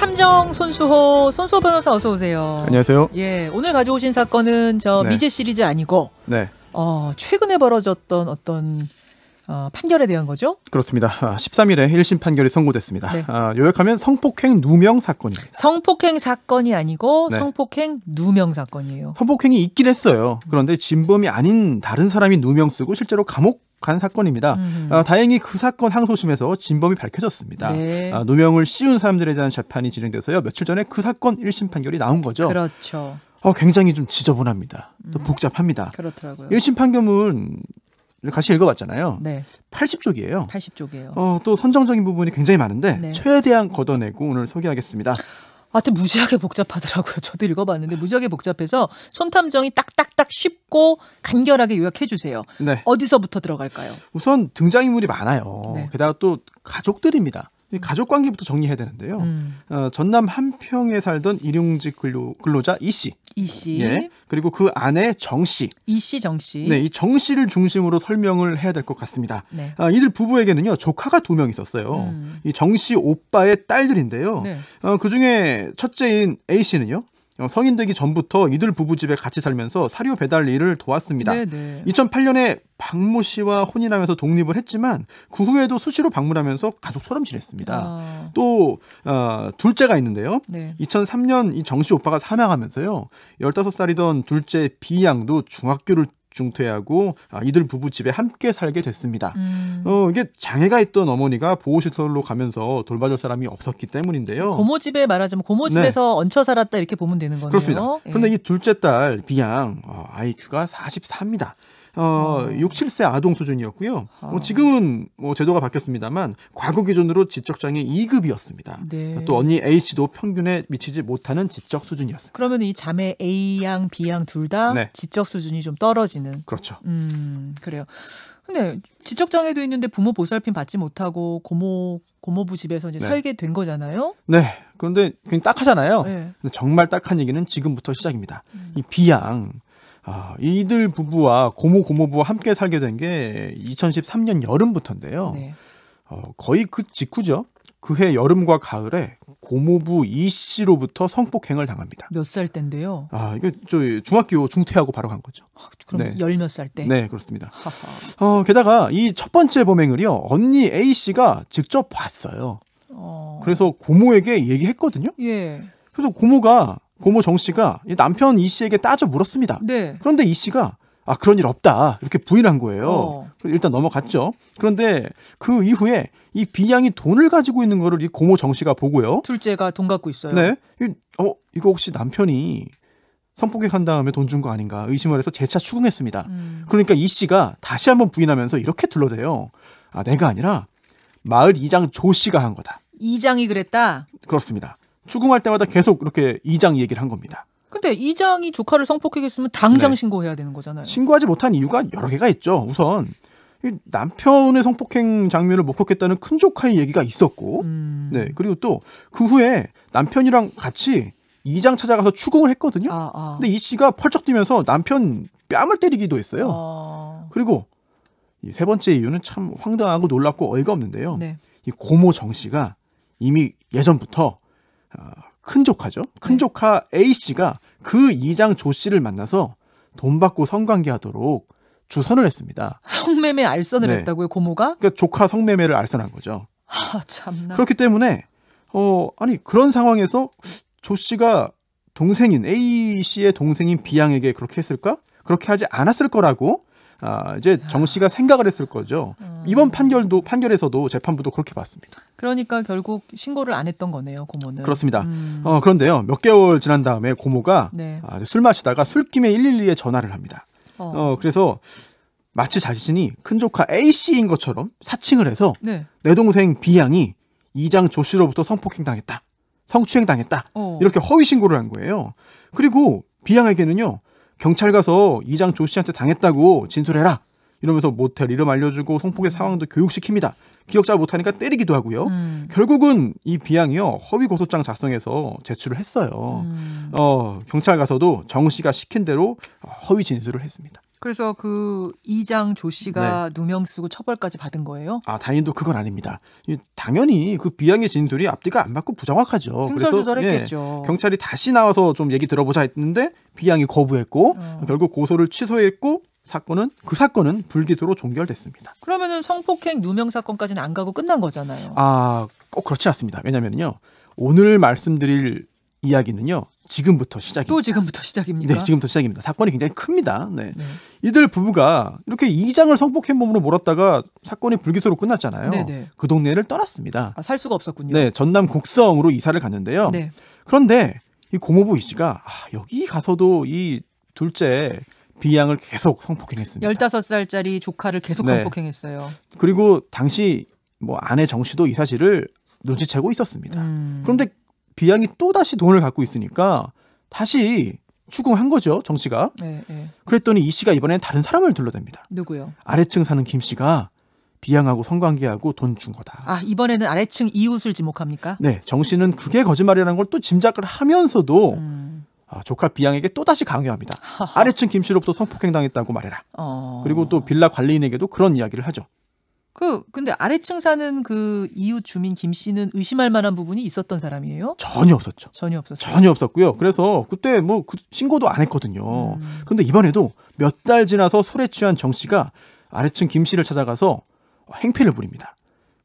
탐정 손수호 손수호 변호사 어서 오세요. 안녕하세요. 예, 오늘 가져오신 사건은 저 네. 미제 시리즈 아니고 네. 어, 최근에 벌어졌던 어떤 어, 판결에 대한 거죠? 그렇습니다. 13일에 아, 1심 판결이 선고됐습니다. 네. 아, 요약하면 성폭행 누명 사건입니다. 성폭행 사건이 아니고 네. 성폭행 누명 사건이에요. 성폭행이 있긴 했어요. 그런데 진범이 아닌 다른 사람이 누명 쓰고 실제로 감옥 간 사건입니다. 음. 다행히 그 사건 항소심에서 진범이 밝혀졌습니다. 네. 누명을 씌운 사람들에 대한 재판이 진행돼서요. 며칠 전에 그 사건 1심 판결이 나온 거죠. 그렇죠. 어, 굉장히 좀 지저분합니다. 또 음. 복잡합니다. 그렇더라고요. 1심 판결문 같이 읽어봤잖아요. 네. 80쪽이에요. 80쪽이에요. 어, 또 선정적인 부분이 굉장히 많은데 네. 최대한 걷어내고 오늘 소개하겠습니다. 하여튼 무지하게 복잡하더라고요. 저도 읽어봤는데 무지하게 복잡해서 손탐정이 딱딱딱 쉽고 간결하게 요약해 주세요. 네. 어디서부터 들어갈까요? 우선 등장인물이 많아요. 네. 게다가 또 가족들입니다. 가족 관계부터 정리해야 되는데요. 음. 어, 전남 한평에 살던 일용직 근로, 근로자 이 씨. 이 씨. 예. 그리고 그 안에 정 씨. 네, 이 씨, 정 씨. 네, 이정 씨를 중심으로 설명을 해야 될 것 같습니다. 네. 아, 이들 부부에게는요 조카가 두 명 있었어요. 음. 이정 씨 오빠의 딸들인데요. 네. 어, 그 중에 첫째인 A 씨는요 어, 성인 되기 전부터 이들 부부 집에 같이 살면서 사료 배달 일을 도왔습니다. 네네. 2008년에 박모 씨와 혼인하면서 독립을 했지만 그 후에도 수시로 방문하면서 가족처럼 지냈습니다. 아. 또 어, 둘째가 있는데요. 네. 2003년 이 정씨 오빠가 사망하면서요. 15살이던 둘째 비 양도 중학교를 중퇴하고 아, 이들 부부 집에 함께 살게 됐습니다. 음. 어, 이게 장애가 있던 어머니가 보호시설로 가면서 돌봐줄 사람이 없었기 때문인데요. 고모 집에 말하자면 고모 네. 집에서 네. 얹혀 살았다 이렇게 보면 되는 거네요. 그렇습니다. 그런데 예. 이 둘째 딸 비양 어, IQ가 44입니다. 어, 어. 6, 7세 아동 수준이었고요. 어. 지금은 뭐 제도가 바뀌었습니다만 과거 기준으로 지적 장애 2급이었습니다. 네. 또 언니 A 씨도 평균에 미치지 못하는 지적 수준이었습니다 그러면 이 자매 A 양, B 양 둘다 네. 지적 수준이 좀 떨어지는. 그렇죠. 음, 그래요. 근데 지적 장애도 있는데 부모 보살핌 받지 못하고 고모 고모부 집에서 이제 네. 살게 된 거잖아요. 네. 그런데 그냥 딱하잖아요. 네. 정말 딱한 얘기는 지금부터 시작입니다. 음. 이 비양 아, 이들 부부와 고모 고모부와 함께 살게 된 게 2013년 여름부터인데요. 네. 어, 거의 그 직후죠. 그해 여름과 가을에 고모부 이 씨로부터 성폭행을 당합니다. 몇 살 때인데요? 아, 이게 저 중학교 중퇴하고 바로 간 거죠. 아, 그럼 열 몇살 네. 때? 네, 그렇습니다. 어, 게다가 이 첫 번째 범행을요. 언니 A 씨가 직접 봤어요. 어... 그래서 고모에게 얘기했거든요. 예. 그래서 고모가 고모 정 씨가 남편 이 씨에게 따져 물었습니다. 네. 그런데 이 씨가 아 그런 일 없다 이렇게 부인한 거예요. 어. 일단 넘어갔죠. 그런데 그 이후에 이 비양이 돈을 가지고 있는 거를 이 고모 정 씨가 보고요. 둘째가 돈 갖고 있어요. 네. 어 이거 혹시 남편이 성폭행한 다음에 돈 준 거 아닌가 의심을 해서 재차 추궁했습니다. 음. 그러니까 이 씨가 다시 한번 부인하면서 이렇게 둘러대요. 아 내가 아니라 마을 이장 조 씨가 한 거다. 이장이 그랬다. 그렇습니다. 추궁할 때마다 계속 이렇게 이장 얘기를 한 겁니다. 근데 이장이 조카를 성폭행했으면 당장 네. 신고해야 되는 거잖아요. 신고하지 못한 이유가 여러 개가 있죠. 우선 남편의 성폭행 장면을 목격했다는 큰 조카의 얘기가 있었고, 음. 네 그리고 또 그 후에 남편이랑 같이 이장 찾아가서 추궁을 했거든요. 아, 아. 근데 이 씨가 펄쩍 뛰면서 남편 뺨을 때리기도 했어요. 아. 그리고 이세 번째 이유는 참 황당하고 놀랍고 어이가 없는데요. 네. 이 고모 정 씨가 이미 예전부터 아, 큰 조카죠. 네. 큰 조카 A 씨가 그 이장 조 씨를 만나서 돈 받고 성관계하도록 주선을 했습니다. 성매매 알선을 네. 했다고요, 고모가? 그러니까 조카 성매매를 알선한 거죠. 아, 참나. 그렇기 때문에 어 아니 그런 상황에서 조 씨가 동생인 A 씨의 동생인 B 양에게 그렇게 했을까? 그렇게 하지 않았을 거라고 아, 이제 정 씨가 생각을 했을 거죠. 음. 이번 판결도 판결에서도 재판부도 그렇게 봤습니다. 그러니까 결국 신고를 안 했던 거네요, 고모는. 그렇습니다. 음. 어, 그런데요, 몇 개월 지난 다음에 고모가 네. 아, 술 마시다가 술김에 112에 전화를 합니다. 어, 어 그래서 마치 자신이 큰 조카 A 씨인 것처럼 사칭을 해서 네. 내 동생 B 양이 이장 조 씨로부터 성폭행당했다, 성추행당했다 어. 이렇게 허위 신고를 한 거예요. 그리고 B 양에게는요 경찰 가서 이장 조 씨한테 당했다고 진술해라. 이러면서 모텔 이름 알려주고 성폭의 상황도 교육시킵니다. 기억 잘 못하니까 때리기도 하고요. 음. 결국은 이 비양이요 허위 고소장 작성해서 제출을 했어요. 음. 어, 경찰 가서도 정 씨가 시킨 대로 허위 진술을 했습니다. 그래서 그 이장 조 씨가 네. 누명 쓰고 처벌까지 받은 거예요? 아 다행히도 그건 아닙니다. 당연히 그 비양의 진술이 앞뒤가 안 맞고 부정확하죠. 행설조절했겠죠. 예, 경찰이 다시 나와서 좀 얘기 들어보자 했는데 비양이 거부했고 어. 결국 고소를 취소했고 사건은 그 사건은 불기소로 종결됐습니다. 그러면은 성폭행 누명 사건까지는 안 가고 끝난 거잖아요. 아꼭 그렇지 않습니다. 왜냐면요 오늘 말씀드릴 이야기는요 지금부터 시작입니다. 또 지금부터 시작입니다. 네, 지금부터 시작입니다. 사건이 굉장히 큽니다. 네. 네. 이들 부부가 이렇게 이장을 성폭행 범으로 몰았다가 사건이 불기소로 끝났잖아요. 네네. 네. 그 동네를 떠났습니다. 아, 살 수가 없었군요. 네, 전남 곡성으로 이사를 갔는데요. 네. 그런데 이 고모부 이씨가 아, 여기 가서도 이 둘째 비양을 계속 성폭행했습니다. 15살짜리 조카를 계속 네. 성폭행했어요. 그리고 당시 뭐 아내 정씨도 이 사실을 눈치채고 있었습니다. 음... 그런데 비양이 또 다시 돈을 갖고 있으니까 다시 추궁한 거죠 정 씨가. 네, 네. 그랬더니 이 씨가 이번엔 다른 사람을 둘러댑니다. 누구요? 아래층 사는 김 씨가 비양하고 성관계하고 돈 준 거다. 아 이번에는 아래층 이웃을 지목합니까? 네, 정 씨는 그게 거짓말이라는 걸 또 짐작을 하면서도 음. 아, 조카 비양에게 또 다시 강요합니다. 아래층 김 씨로부터 성폭행 당했다고 말해라. 어... 그리고 또 빌라 관리인에게도 그런 이야기를 하죠. 그 근데 아래층 사는 그 이웃 주민 김 씨는 의심할 만한 부분이 있었던 사람이에요? 전혀 없었죠. 전혀 없었죠. 전혀 없었고요. 그래서 그때 뭐그 신고도 안 했거든요. 음. 근데 이번에도 몇 달 지나서 술에 취한 정 씨가 아래층 김 씨를 찾아가서 행패를 부립니다.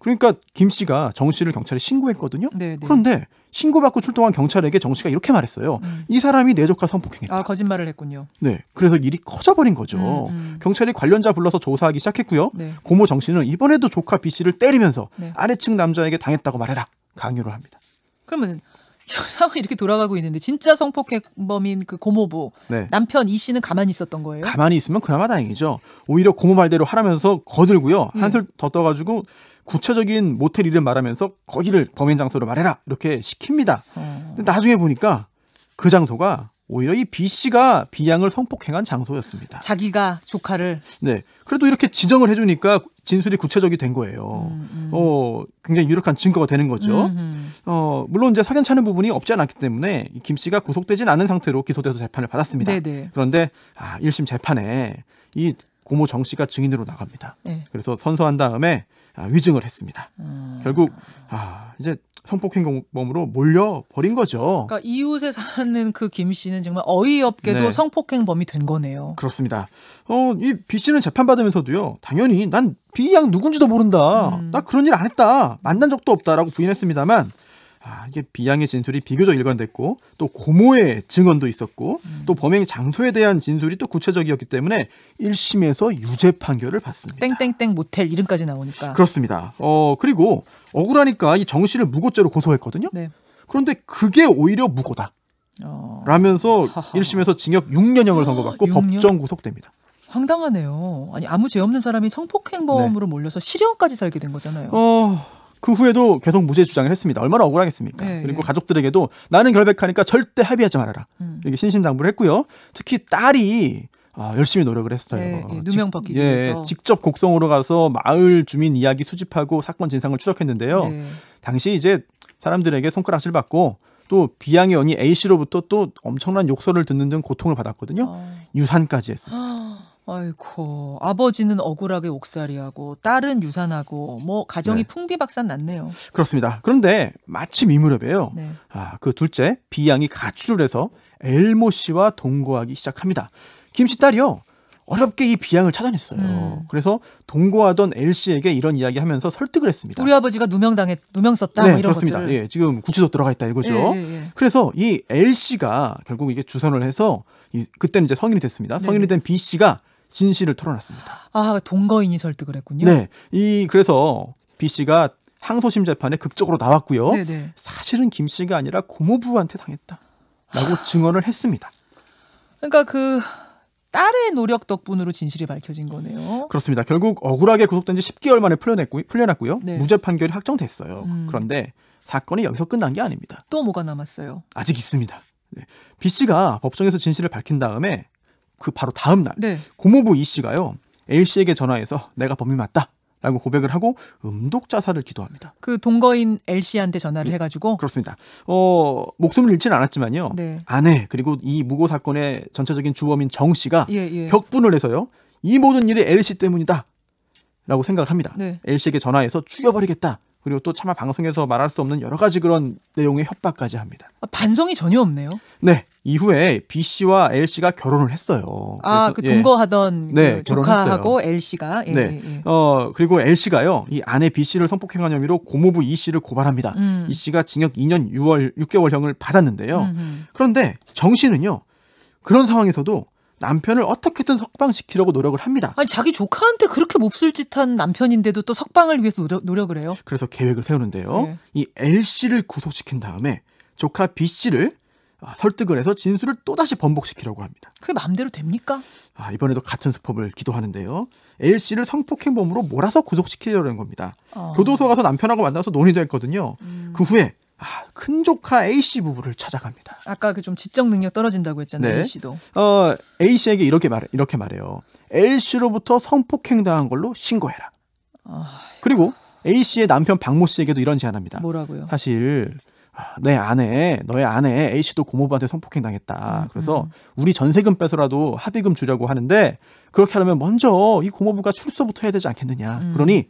그러니까 김 씨가 정 씨를 경찰에 신고했거든요. 네네. 네. 그런데 신고받고 출동한 경찰에게 정 씨가 이렇게 말했어요. 음. 이 사람이 내 조카 성폭행했다. 아, 거짓말을 했군요. 네. 그래서 일이 커져버린 거죠. 음, 음. 경찰이 관련자 불러서 조사하기 시작했고요. 네. 고모 정 씨는 이번에도 조카 B 씨를 때리면서 네. 아래층 남자에게 당했다고 말해라. 강요를 합니다. 그러면 상황이 이렇게 돌아가고 있는데 진짜 성폭행범인 그 고모부 네. 남편 이 씨는 가만히 있었던 거예요? 가만히 있으면 그나마 다행이죠. 오히려 고모 말대로 하라면서 거들고요. 예. 한술 더 떠가지고 구체적인 모텔 이름 말하면서 거기를 범인 장소로 말해라 이렇게 시킵니다. 음. 나중에 보니까 그 장소가 오히려 이 B 씨가 B 양을 성폭행한 장소였습니다. 자기가 조카를. 네. 그래도 이렇게 지정을 해주니까 진술이 구체적이 된 거예요. 음, 음. 어 굉장히 유력한 증거가 되는 거죠. 음, 음. 어 물론 이제 사견차는 부분이 없지 않았기 때문에 김 씨가 구속되진 않은 상태로 기소돼서 재판을 받았습니다. 네네. 네. 그런데 아 1심 재판에 이 고모 정 씨가 증인으로 나갑니다. 네. 그래서 선서한 다음에 아, 위증을 했습니다. 음. 결국 아, 이제 성폭행범으로 몰려 버린 거죠. 그러니까 이웃에 사는 그 김 씨는 정말 어이없게도 네. 성폭행범이 된 거네요. 그렇습니다. 어, 이비 씨는 재판 받으면서도요. 당연히 난비양 누군지도 모른다. 음. 나 그런 일 안 했다. 만난 적도 없다라고 부인했습니다만 아, 이게 비양의 진술이 비교적 일관됐고 또 고모의 증언도 있었고 음. 또 범행 장소에 대한 진술이 또 구체적이었기 때문에 1심에서 유죄 판결을 받습니다. 땡땡땡 모텔 이름까지 나오니까. 그렇습니다. 어 그리고 억울하니까 이정 씨를 무고죄로 고소했거든요. 네. 그런데 그게 오히려 무고다. 어... 라면서 1심에서 징역 6년형을 선고받고 6년? 법정 구속됩니다. 황당하네요. 아니 아무 죄 없는 사람이 성폭행범으로 네. 몰려서 실형까지 살게 된 거잖아요. 어... 그 후에도 계속 무죄 주장을 했습니다. 얼마나 억울하겠습니까? 예, 그리고 예. 가족들에게도 나는 결백하니까 절대 합의하지 말아라. 음. 이렇게 신신당부를 했고요. 특히 딸이 아, 열심히 노력을 했어요. 네, 예, 누명 벗기 예, 위해서. 직접 곡성으로 가서 마을 주민 이야기 수집하고 사건 진상을 추적했는데요. 예. 당시 이제 사람들에게 손가락질 받고 또 비양의 언니 A씨로부터 또 엄청난 욕설을 듣는 등 고통을 받았거든요. 어. 유산까지 했습니다. 아이고 아버지는 억울하게 옥살이하고 딸은 유산하고 뭐 가정이 네. 풍비박산 났네요. 그렇습니다. 그런데 마침 이 무렵에요. 네. 아그 둘째 비양이 가출을 해서 엘모 씨와 동거하기 시작합니다. 김 씨 딸이요. 어렵게 이 비양을 찾아냈어요. 음. 그래서 동거하던 엘 씨에게 이런 이야기하면서 설득을 했습니다. 우리 아버지가 누명당했 누명 썼다. 네, 뭐 이런 그렇습니다. 것들. 예, 지금 구치소 들어가 있다 이거죠. 예, 예, 예. 그래서 이 엘 씨가 결국 이게 주선을 해서 이, 그때는 이제 성인이 됐습니다. 성인이 된 B 씨가 진실을 털어놨습니다. 아 동거인이 설득을 했군요. 네, 이 그래서 B 씨가 항소심 재판에 극적으로 나왔고요. 네네. 네. 사실은 김 씨가 아니라 고모부한테 당했다라고 아. 증언을 했습니다. 그러니까 그 딸의 노력 덕분으로 진실이 밝혀진 거네요. 그렇습니다. 결국 억울하게 구속된 지 10개월 만에 풀려냈고, 풀려났고요. 네. 무죄 판결이 확정됐어요. 음. 그런데 사건이 여기서 끝난 게 아닙니다. 또 뭐가 남았어요? 아직 있습니다. 네. B 씨가 법정에서 진실을 밝힌 다음에 그 바로 다음 날 네. 고모부 이 씨가요 A 씨에게 전화해서 내가 범인 맞다. 라고 고백을 하고 음독 자살을 기도합니다. 그 동거인 L 씨한테 전화를 네. 해가지고 그렇습니다. 어 목숨을 잃지는 않았지만요. 네. 아내 그리고 이 무고 사건의 전체적인 주범인 정 씨가 예, 예. 격분을 해서요. 이 모든 일이 L 씨 때문이다라고 생각을 합니다. 네. L 씨에게 전화해서 죽여버리겠다. 그리고 또 차마 방송에서 말할 수 없는 여러 가지 그런 내용의 협박까지 합니다. 아, 반성이 전혀 없네요. 네. 이후에 B 씨와 L 씨가 결혼을 했어요. 아, 그 예. 동거하던 네, 그 조카하고 L 씨가 예, 네. 예, 예. 어, 그리고 L 씨가요. 이 아내 B 씨를 성폭행한 혐의로 고모부 E 씨를 고발합니다. 음. E 씨가 징역 2년 6월 6개월형을 받았는데요. 음흠. 그런데 정 씨는요. 그런 상황에서도 남편을 어떻게든 석방시키려고 노력을 합니다. 아니 자기 조카한테 그렇게 몹쓸 짓한 남편인데도 또 석방을 위해서 노력, 을 해요. 그래서 계획을 세우는데요. 네. 이 L 씨를 구속시킨 다음에 조카 B 씨를 아, 설득을 해서 진술을 또다시 번복시키려고 합니다. 그게 마음대로 됩니까? 아, 이번에도 같은 수법을 기도하는데요. L 씨를 성폭행범으로 몰아서 구속시키려는 겁니다. 어. 교도소 가서 남편하고 만나서 논의도 했거든요. 음. 그 후에 아, 큰 조카 A 씨 부부를 찾아갑니다. 아까 그 좀 지적 능력 떨어진다고 했잖아요. 네. A 씨도. 어, A 씨에게 이렇게 말해 이렇게 말해요. L 씨로부터 성폭행 당한 걸로 신고해라. 아... 그리고 A 씨의 남편 박모 씨에게도 이런 제안합니다. 뭐라고요? 사실 아, 내 아내, 너의 아내 A 씨도 고모부한테 성폭행 당했다. 음, 음. 그래서 우리 전세금 빼서라도 합의금 주려고 하는데 그렇게 하려면 먼저 이 고모부가 출소부터 해야 되지 않겠느냐. 음. 그러니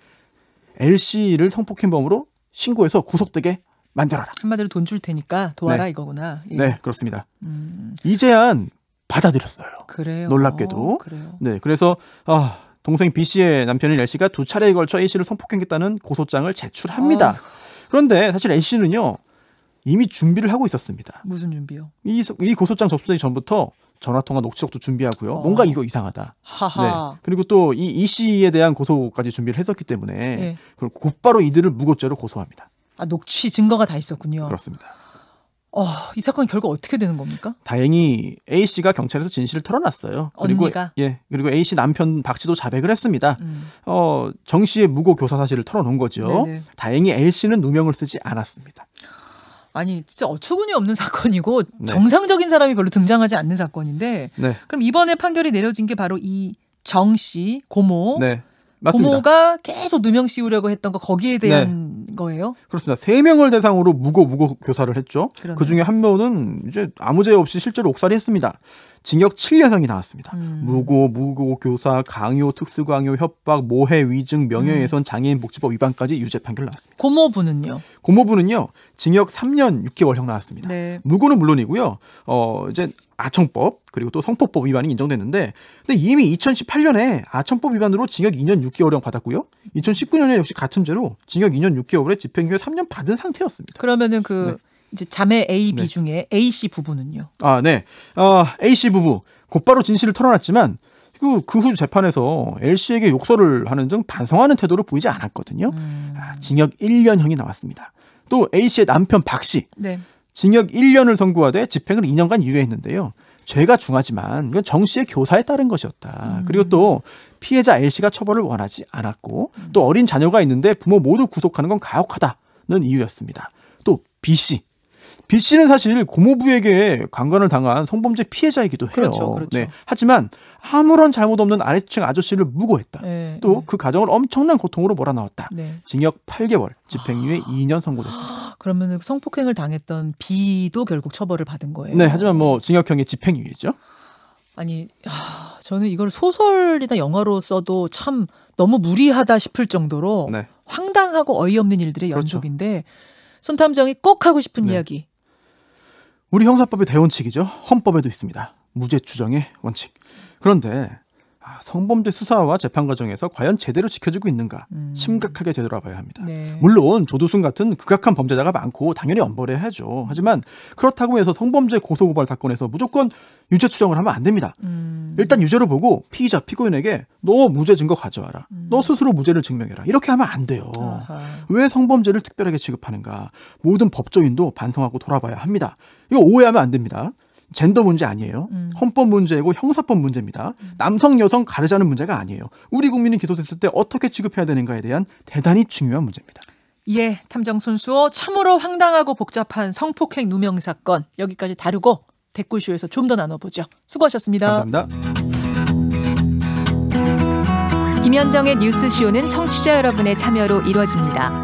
L 씨를 성폭행범으로 신고해서 구속되게 만들어라. 한마디로 돈 줄 테니까 도와라 네. 이거구나. 예. 네, 그렇습니다. 음. 이 제안 받아들였어요. 그래요. 놀랍게도. 그래요. 네, 그래서 아, 동생 B 씨의 남편인 L 씨가 두 차례에 걸쳐 A 씨를 성폭행했다는 고소장을 제출합니다. 아. 그런데 사실 A 씨는요 이미 준비를 하고 있었습니다. 무슨 준비요? 이, 이 고소장 접수되기 전부터 전화 통화 녹취록도 준비하고요. 어. 뭔가 이거 이상하다. 하하. 네. 그리고 또이이 씨에 대한 고소까지 준비를 했었기 때문에 예. 그걸 곧바로 이들을 무고죄로 고소합니다. 아, 녹취 증거가 다 있었군요. 그렇습니다. 어, 이 사건 결과 어떻게 되는 겁니까? 다행히 A 씨가 경찰에서 진실을 털어놨어요. 그리고 언니가? 예 그리고 A 씨 남편 박 씨도 자백을 했습니다. 음. 어정 씨의 무고 교사 사실을 털어놓은 거죠. 네네. 네. 다행히 L 씨는 누명을 쓰지 않았습니다. 아니 진짜 어처구니 없는 사건이고 네. 정상적인 사람이 별로 등장하지 않는 사건인데 네. 그럼 이번에 판결이 내려진 게 바로 이 정 씨 고모 네. 맞습니다. 고모가 계속 누명 씌우려고 했던 거 거기에 네. 대한 네. 거예요? 그렇습니다. 세 명을 대상으로 무고 무고 교사를 했죠. 그 중에 한 명은 이제 아무 죄 없이 실제로 옥살이했습니다. 징역 7년형이 나왔습니다. 음. 무고, 무고, 교사, 강요, 특수강요, 협박, 모해, 위증, 명예훼손, 음. 장애인 복지법 위반까지 유죄 판결 나왔습니다. 고모부는요? 고모부는요 징역 3년 6개월형 나왔습니다. 네. 무고는 물론이고요. 어 이제 아청법 그리고 또 성폭법 위반이 인정됐는데 근데 이미 2018년에 아청법 위반으로 징역 2년 6개월형 받았고요. 2019년에 역시 같은 죄로 징역 2년 6개월에 집행유예 3년 받은 상태였습니다. 그러면은 그 네. 이제 자매 A, B 네. 중에 A 씨 부부는요? 아, 네. 어, A 씨 부부 곧바로 진실을 털어놨지만 그후 그 재판에서 L 씨에게 욕설을 하는 등 반성하는 태도를 보이지 않았거든요. 음. 아, 징역 1년형이 나왔습니다. 또 A 씨의 남편 박 씨, 네. 징역 1년을 선고하되 집행을 2년간 유예했는데요. 죄가 중하지만 이건 정 씨의 교사에 따른 것이었다. 음. 그리고 또 피해자 L 씨가 처벌을 원하지 않았고 음. 또 어린 자녀가 있는데 부모 모두 구속하는 건 가혹하다는 이유였습니다. 또 B 씨 B 씨는 사실 고모부에게 강간을 당한 성범죄 피해자이기도 해요. 그렇죠, 그렇죠. 네. 하지만 아무런 잘못 없는 아래층 아저씨를 무고했다. 네, 또그 네. 가정을 엄청난 고통으로 몰아넣었다. 네. 징역 8개월, 집행유예 아... 2년 선고됐습니다. 그러면 그 성폭행을 당했던 B도 결국 처벌을 받은 거예요. 네, 하지만 뭐 징역형이 집행유예죠. 아니, 하, 저는 이걸 소설이나 영화로 써도 참 너무 무리하다 싶을 정도로 네. 황당하고 어이없는 일들의 그렇죠. 연속인데. 손탐정이 꼭 하고 싶은 네. 이야기. 우리 형사법의 대원칙이죠. 헌법에도 있습니다. 무죄 추정의 원칙. 그런데 아, 성범죄 수사와 재판 과정에서 과연 제대로 지켜지고 있는가 음. 심각하게 되돌아봐야 합니다. 네. 물론 조두순 같은 극악한 범죄자가 많고 당연히 엄벌해야죠. 하지만 그렇다고 해서 성범죄 고소고발 사건에서 무조건 유죄 추정을 하면 안 됩니다. 음. 일단 유죄로 보고 피의자 피고인에게 너 무죄 증거 가져와라. 음. 너 스스로 무죄를 증명해라. 이렇게 하면 안 돼요. 아하. 왜 성범죄를 특별하게 취급하는가? 모든 법조인도 반성하고 돌아봐야 합니다. 이거 오해하면 안 됩니다. 젠더 문제 아니에요. 음. 헌법 문제고 이 형사법 문제입니다. 음. 남성 여성 가르자는 문제가 아니에요. 우리 국민이 기소됐을 때 어떻게 취급해야 되는가에 대한 대단히 중요한 문제입니다. 예, 탐정 손수호 참으로 황당하고 복잡한 성폭행 누명 사건 여기까지 다루고 댓글쇼에서 좀 더 나눠보죠. 수고하셨습니다. 감사합니다. 김현정의 뉴스쇼는 청취자 여러분의 참여로 이루어집니다.